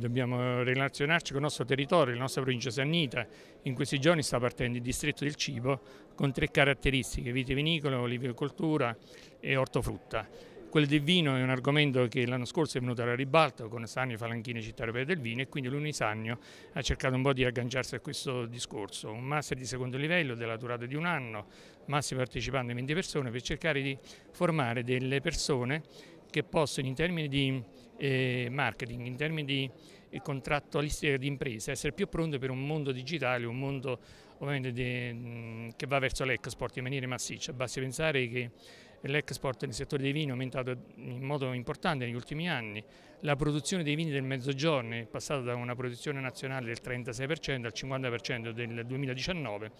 Dobbiamo relazionarci con il nostro territorio, la nostra provincia sannita. In questi giorni sta partendo il distretto del cibo con tre caratteristiche, vitivinicola, olivicoltura e ortofrutta. Quello del vino è un argomento che l'anno scorso è venuto alla ribalta con Sannio Falanchini Città Europea del Vino e quindi l'Unisannio ha cercato un po' di agganciarsi a questo discorso. Un master di secondo livello della durata di un anno, massimo partecipando 20 persone per cercare di formare delle persone che possono in termini di eh, marketing, in termini di eh, contrattualistica di impresa, essere più pronte per un mondo digitale, un mondo ovviamente di, mm, che va verso l'export in maniera massiccia. Basti pensare che L'export nel settore dei vini è aumentato in modo importante negli ultimi anni, la produzione dei vini del Mezzogiorno è passata da una produzione nazionale del 36% al 50% del 2019,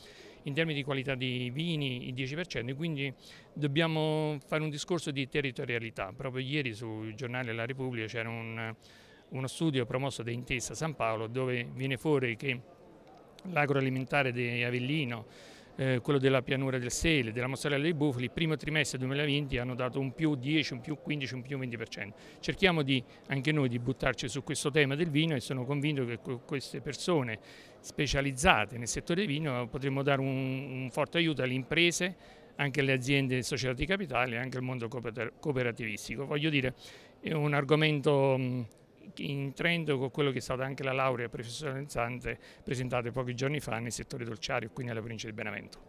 in termini di qualità di vini il 10%, quindi dobbiamo fare un discorso di territorialità. Proprio ieri sul giornale La Repubblica c'era un, uno studio promosso da Intesa San Paolo dove viene fuori che l'agroalimentare di Avellino eh, quello della pianura del sele, della mozzarella dei bufali, primo trimestre 2020 hanno dato un più 10, un più 15, un più 20%. Cerchiamo di, anche noi di buttarci su questo tema del vino e sono convinto che con queste persone specializzate nel settore del vino potremo dare un, un forte aiuto alle imprese, anche alle aziende sociali di capitale e anche al mondo cooperativistico. Voglio dire, è un argomento in trend con quello che è stata anche la laurea professionalizzante presentata pochi giorni fa nel settore dolciario qui nella provincia di Benevento.